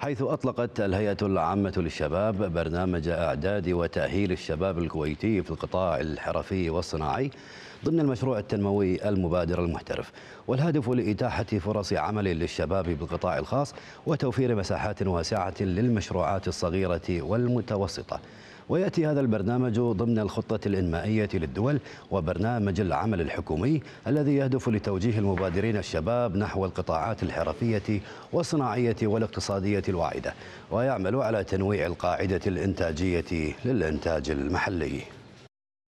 حيث أطلقت الهيئة العامة للشباب برنامج إعداد وتأهيل الشباب الكويتي في القطاع الحرفي والصناعي ضمن المشروع التنموي المبادر المحترف والهدف لإتاحة فرص عمل للشباب بالقطاع الخاص وتوفير مساحات واسعة للمشروعات الصغيرة والمتوسطة ويأتي هذا البرنامج ضمن الخطة الإنمائية للدول وبرنامج العمل الحكومي الذي يهدف لتوجيه المبادرين الشباب نحو القطاعات الحرفية والصناعية والاقتصادية الواعدة ويعمل على تنويع القاعدة الإنتاجية للإنتاج المحلي